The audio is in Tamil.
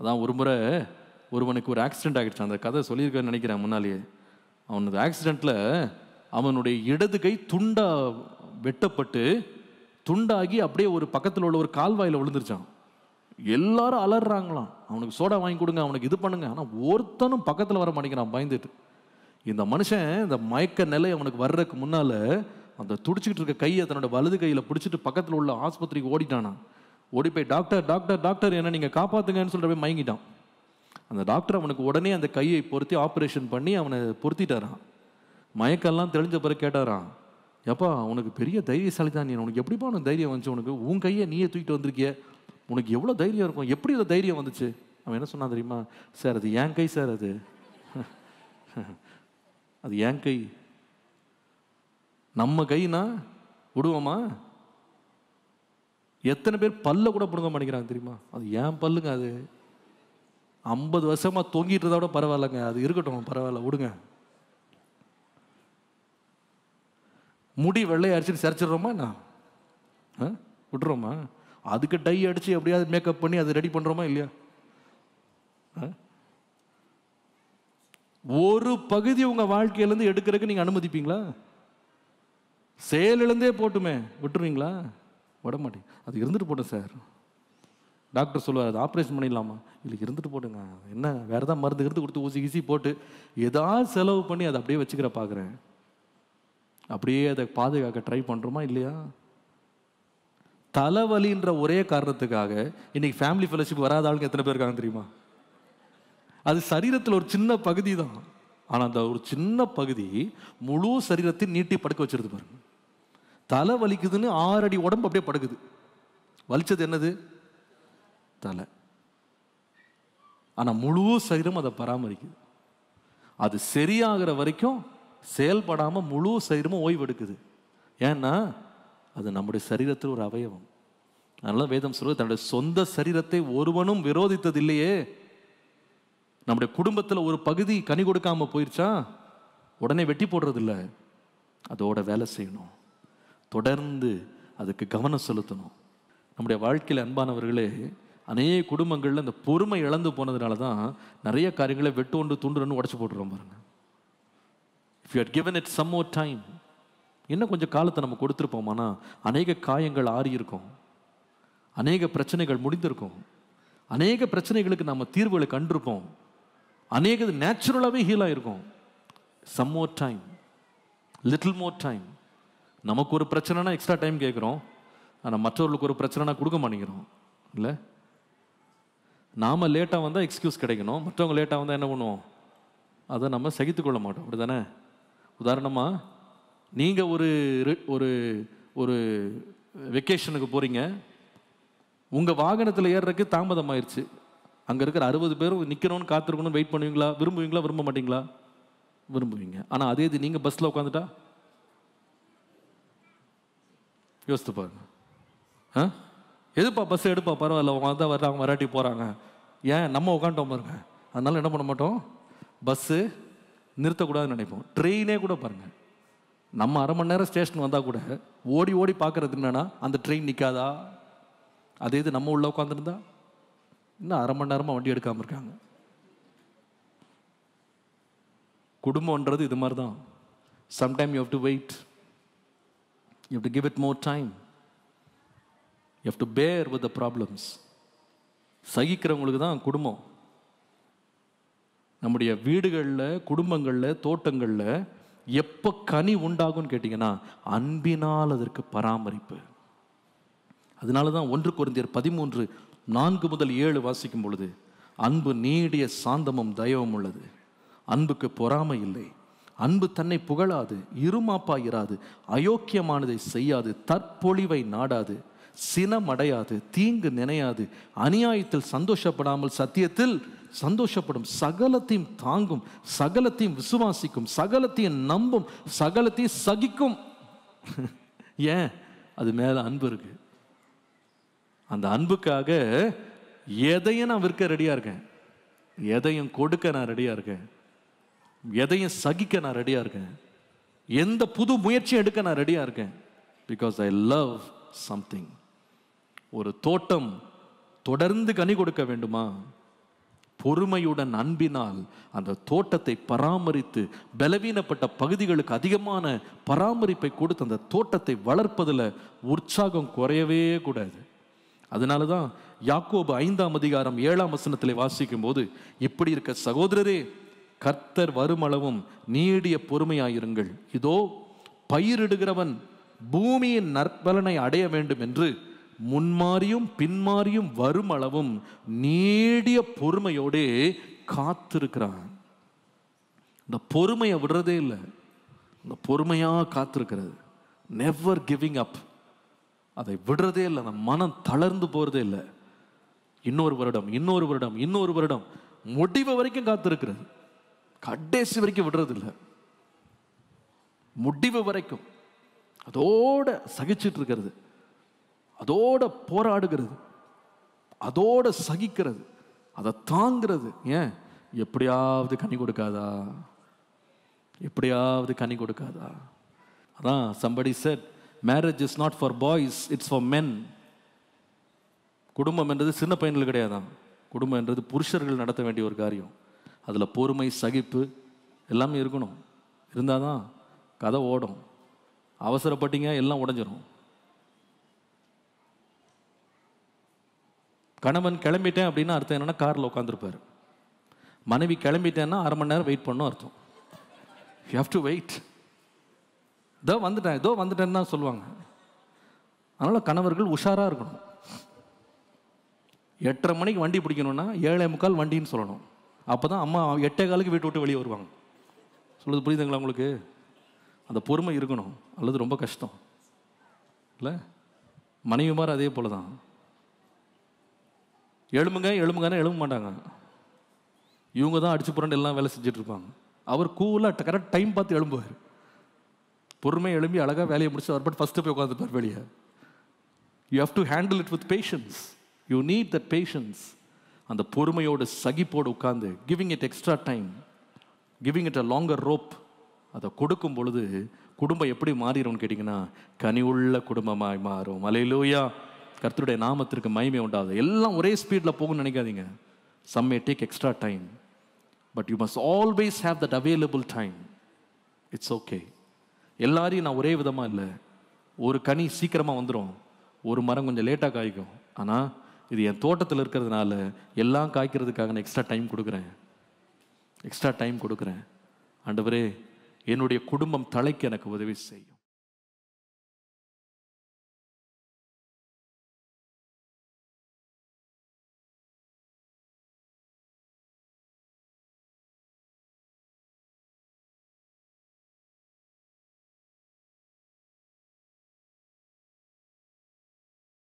அதான் ஒரு முறை ஒருவனுக்கு ஒரு ஆக்சிடெண்ட் ஆகிடுச்சு அந்த கதை சொல்லியிருக்கேன்னு நினைக்கிறேன் முன்னாலேயே அவனது ஆக்சிடெண்ட்டில் அவனுடைய இடது கை துண்டா வெட்டப்பட்டு துண்டாகி அப்படியே ஒரு பக்கத்தில் உள்ள ஒரு கால்வாயில் விழுந்துருச்சான் எல்லாரும் அலறாங்களாம் அவனுக்கு சோடா வாங்கி கொடுங்க அவனுக்கு இது பண்ணுங்க ஆனால் ஒருத்தனும் பக்கத்தில் வர மாட்டேங்கிறான் பயந்துட்டு இந்த மனுஷன் இந்த மயக்க நிலை அவனுக்கு வர்றதுக்கு முன்னால் அந்த துடிச்சிக்கிட்டு இருக்க கையை தன்னோட வலது கையில் பிடிச்சிட்டு பக்கத்தில் உள்ள ஆஸ்பத்திரிக்கு ஓடிட்டானான் ஓடி போய் டாக்டர் டாக்டர் டாக்டர் என்ன நீங்கள் காப்பாற்றுங்கன்னு சொல்கிற போய் மயங்கிட்டான் அந்த டாக்டர் அவனுக்கு உடனே அந்த கையை பொருத்தி ஆப்ரேஷன் பண்ணி அவனை பொருத்திட்டாரான் மயக்கெல்லாம் தெளிஞ்ச பிறகு கேட்டாரான் எப்பா உனக்கு பெரிய தைரியசாலி தான் நீ உனக்கு எப்படிப்பா உனக்கு தைரியம் வந்துச்சு உனக்கு உன் கையை நீயே தூக்கிட்டு வந்திருக்கிய உனக்கு எவ்வளோ தைரியம் இருக்கும் எப்படி இதில் தைரியம் வந்துச்சு அவன் என்ன சொன்னான் தெரியுமா சார் அது என் கை சார் அது அது என் கை நம்ம கைனா விடுவோமா எத்தனை பேர் பல்ல கூட பிடுங்க மாட்டேங்கிறாங்க தெரியுமா அது ஏன் பல்லுங்க அது ஐம்பது வருஷமாக தொங்கிட்டு இருந்தா கூட பரவாயில்லங்க அது இருக்கட்டும் பரவாயில்ல விடுங்க முடி வெள்ளையாடிச்சுன்னு சிரிச்சிடுறோமா என்ன விட்டுறோமா அதுக்கு டை அடித்து எப்படியாவது மேக்கப் பண்ணி அது ரெடி பண்ணுறோமா இல்லையா ஒரு பகுதி உங்கள் வாழ்க்கையிலேருந்து எடுக்கிறதுக்கு நீங்கள் அனுமதிப்பீங்களா செயலிழந்தே போட்டுமே விட்டுருவீங்களா விட அது இருந்துட்டு போட்டேன் சார் டாக்டர் சொல்லுவார் அது ஆப்ரேஷன் பண்ணிடலாமா இல்லை இருந்துட்டு போட்டுங்க என்ன வேறு தான் மருந்து இருந்து கொடுத்து ஊசி ஈசி போட்டு ஏதாவது செலவு பண்ணி அதை அப்படியே வச்சுக்கிற பார்க்குறேன் அப்படியே அதை பாதுகாக்க ட்ரை பண்ணுறோமா இல்லையா தலைவலின்ற ஒரே காரணத்துக்காக இன்னைக்கு ஃபேமிலி ஃபெலோஷிப் வராத ஆளுங்க எத்தனை பேர் இருக்காங்க தெரியுமா அது சரீரத்தில் ஒரு சின்ன பகுதி தான் ஆனால் அந்த ஒரு சின்ன பகுதி முழு சரீரத்தை நீட்டி படுக்க வச்சிருது பாருங்க தலை வலிக்குதுன்னு ஆறு அடி உடம்பு அப்படியே படுக்குது வலிச்சது என்னது தலை ஆனால் முழு சரீரம் அதை பராமரிக்குது அது சரியாகிற வரைக்கும் செயல்படாமல் முழு சரீரமும் ஓய்வு எடுக்குது ஏன்னா அது நம்முடைய சரீரத்தில் ஒரு அவயவம் அதனால வேதம் சொல்வது தன்னுடைய சொந்த சரீரத்தை ஒருவனும் விரோதித்தது இல்லையே நம்முடைய குடும்பத்தில் ஒரு பகுதி கனி கொடுக்காம போயிடுச்சா உடனே வெட்டி போடுறதில்ல அதோட வேலை செய்யணும் தொடர்ந்து அதுக்கு கவனம் செலுத்தணும் நம்முடைய வாழ்க்கையில் அன்பானவர்களே அநேக குடும்பங்களில் அந்த பொறுமை இழந்து போனதுனால தான் நிறைய காரியங்களை வெட்டு ஒன்று துண்டுன்னு உடச்சி போட்டுருவோம் பாருங்க if you are given it some more time இன்னும் கொஞ்சம் காலத்தை நம்ம கொடுத்துருப்போமானா அநேக காயங்கள் ஆறியிருக்கும் அநேக பிரச்சனைகள் முடிந்திருக்கும் அநேக பிரச்சனைகளுக்கு நம்ம தீர்வுகளை கண்டிருப்போம் அநேக நேச்சுரலாகவே ஹீல் ஆகிருக்கும் some more time little more time நமக்கு ஒரு பிரச்சனைனா எக்ஸ்ட்ரா டைம் கேட்குறோம் ஆனால் மற்றவர்களுக்கு ஒரு பிரச்சனைனா கொடுக்க மாட்டேங்கிறோம் இல்லை நாம் லேட்டாக வந்தால் எக்ஸ்கியூஸ் கிடைக்கணும் மற்றவங்க லேட்டாக வந்தால் என்ன பண்ணுவோம் அதை நம்ம சகித்துக்கொள்ள மாட்டோம் அப்படி தானே உதாரணமாக நீங்கள் ஒரு ஒரு ஒரு வெக்கேஷனுக்கு போகிறீங்க உங்கள் வாகனத்தில் ஏறுறதுக்கு தாமதம் ஆயிடுச்சு அங்கே இருக்கிற அறுபது பேரும் நிற்கணும்னு காத்திருக்கணும்னு வெயிட் பண்ணுவீங்களா விரும்புவீங்களா விரும்ப மாட்டிங்களா விரும்புவீங்க ஆனால் அதே இது நீங்கள் பஸ்ஸில் உட்காந்துட்டா யோசித்து பாருங்க ஆ எதுப்பா பஸ் எடுப்பா பரவாயில்ல அவங்க தான் வர்றாங்க வராட்டி போகிறாங்க ஏன் நம்ம உட்காந்துட்டோம் பாருங்க அதனால என்ன பண்ண மாட்டோம் பஸ்ஸு நிறுத்தக்கூடாதுன்னு நினைப்போம் ட்ரெயினே கூட பாருங்கள் நம்ம அரை மணி நேரம் ஸ்டேஷன் வந்தால் கூட ஓடி ஓடி பார்க்குறது என்னென்னா அந்த ட்ரெயின் நிற்காதா அதே இது நம்ம உள்ளே உட்காந்துருந்தா இன்னும் அரை மணி நேரமாக வண்டி எடுக்காமல் இருக்காங்க குடும்பம்ன்றது இது மாதிரி தான் sometime you have to wait You have to give it more time. You have to bear with the problems. சகிக்கிறவங்களுக்கு தான் குடும்பம் நம்முடைய வீடுகளில் குடும்பங்களில் தோட்டங்களில் எப்போ கனி உண்டாகும்னு கேட்டிங்கன்னா அன்பினால் அதற்கு பராமரிப்பு அதனால தான் ஒன்று குறைந்தர் பதிமூன்று நான்கு முதல் ஏழு வாசிக்கும் பொழுது அன்பு நீடிய சாந்தமும் தயவும் உள்ளது அன்புக்கு பொறாமை இல்லை அன்பு தன்னை புகழாது இருமாப்பாயிராது அயோக்கியமானதை செய்யாது தற்பொழிவை நாடாது சினம் அடையாது தீங்கு நினையாது அநியாயத்தில் சந்தோஷப்படாமல் சத்தியத்தில் சந்தோஷப்படும் சகலத்தையும் தாங்கும் சகலத்தையும் விசுவாசிக்கும் சகலத்தையும் நம்பும் சகலத்தையும் சகிக்கும் ஏன் அது மேலே அன்பு இருக்கு அந்த அன்புக்காக எதையும் நான் விற்க ரெடியாக இருக்கேன் எதையும் கொடுக்க நான் ரெடியாக இருக்கேன் எதையும் சகிக்க நான் ரெடியாக இருக்கேன் எந்த புது முயற்சியும் எடுக்க நான் ரெடியாக இருக்கேன் பிகாஸ் ஐ லவ் சம்திங் ஒரு தோட்டம் தொடர்ந்து கனி கொடுக்க வேண்டுமா பொறுமையுடன் அன்பினால் அந்த தோட்டத்தை பராமரித்து பலவீனப்பட்ட பகுதிகளுக்கு அதிகமான பராமரிப்பை கொடுத்து அந்த தோட்டத்தை வளர்ப்பதில் உற்சாகம் குறையவே கூடாது அதனால தான் யாக்கோபு ஐந்தாம் அதிகாரம் ஏழாம் வசனத்தில் வாசிக்கும் போது இப்படி இருக்க சகோதரரே கர்த்தர் வருமளவும் நீடிய பொறுமையாயிருங்கள் இதோ பயிரிடுகிறவன் பூமியின் நற்பலனை அடைய வேண்டும் என்று முன்மாறியும் பின்மாறியும் வருமளவும் நீடிய பொறுமையோடே காத்திருக்கிறான் இந்த பொறுமையை விடுறதே இல்லை இந்த பொறுமையாக காத்திருக்கிறது நெவர் கிவிங் அப் அதை விடுறதே இல்லை அந்த மனம் தளர்ந்து போகிறதே இல்லை இன்னொரு வருடம் இன்னொரு வருடம் இன்னொரு வருடம் முடிவு வரைக்கும் காத்திருக்கிறது கடைசி வரைக்கும் விடுறதில்லை முடிவு வரைக்கும் அதோட சகிச்சுட்டு இருக்கிறது அதோட போராடுகிறது அதோட சகிக்கிறது அதை தாங்கிறது ஏன் எப்படியாவது கனி கொடுக்காதா எப்படியாவது கனி கொடுக்காதா அதான் somebody said marriage is not for boys it's for men குடும்பம் என்றது சின்ன பையன்கள் கிடையாதான் குடும்பம் என்றது புருஷர்கள் நடத்த வேண்டிய ஒரு காரியம் அதில் பொறுமை சகிப்பு எல்லாமே இருக்கணும் இருந்தால் தான் கதை ஓடும் அவசரப்பட்டீங்க எல்லாம் உடஞ்சிரும் கணவன் கிளம்பிட்டேன் அப்படின்னா அர்த்தம் என்னென்னா காரில் உட்காந்துருப்பார் மனைவி கிளம்பிட்டேன்னா அரை மணி நேரம் வெயிட் பண்ணும் அர்த்தம் யூ ஹாவ் டு வெயிட் இதோ வந்துட்டேன் இதோ வந்துட்டேன்னு தான் சொல்லுவாங்க அதனால் கணவர்கள் உஷாராக இருக்கணும் எட்டரை மணிக்கு வண்டி பிடிக்கணும்னா ஏழே முக்கால் வண்டின்னு சொல்லணும் அப்போ தான் அம்மா எட்டே காலுக்கு வீட்டு விட்டு வெளியே வருவாங்க சொல்லுது புரியுதுங்களா உங்களுக்கு அந்த பொறுமை இருக்கணும் அல்லது ரொம்ப கஷ்டம் இல்லை மனைவி மாதிரி அதே போல் தான் எலும்புங்க எலும்புங்கன்னா எழும்ப மாட்டாங்க இவங்க தான் அடிச்சு புரண்டு எல்லாம் வேலை செஞ்சுட்டு இருப்பாங்க அவர் கூலாக கரெக்ட் டைம் பார்த்து எழும்புவார் பொறுமை எழும்பி அழகாக வேலையை முடிச்சு அவர் பட் ஃபஸ்ட்டு போய் உட்காந்துப்பார் வெளியே you have to handle it with patience you need that patience அந்த பொறுமையோடு சகிப்போடு உட்காந்து giving it extra time giving it a longer rope அதை கொடுக்கும் பொழுது குடும்பம் எப்படி மாறிடும்னு கேட்டிங்கன்னா கனிவுள்ள குடும்பமாக மாறும் அலையிலூயா கர்த்தருடைய நாமத்திற்கு மயிமை உண்டாது எல்லாம் ஒரே ஸ்பீடில் போகும்னு நினைக்காதீங்க some may take extra time but you must always have that available time it's okay எல்லாரையும் நான் ஒரே விதமாக இல்லை ஒரு கனி சீக்கிரமாக வந்துடும் ஒரு மரம் கொஞ்சம் லேட்டாக காய்க்கும் ஆனால் இது என் தோட்டத்தில் இருக்கிறதுனால எல்லாம் காய்க்கிறதுக்காக நான் எக்ஸ்ட்ரா டைம் கொடுக்குறேன் எக்ஸ்ட்ரா டைம் கொடுக்குறேன் ஆண்டவரே என்னுடைய குடும்பம் தலைக்கு எனக்கு உதவி செய்யும்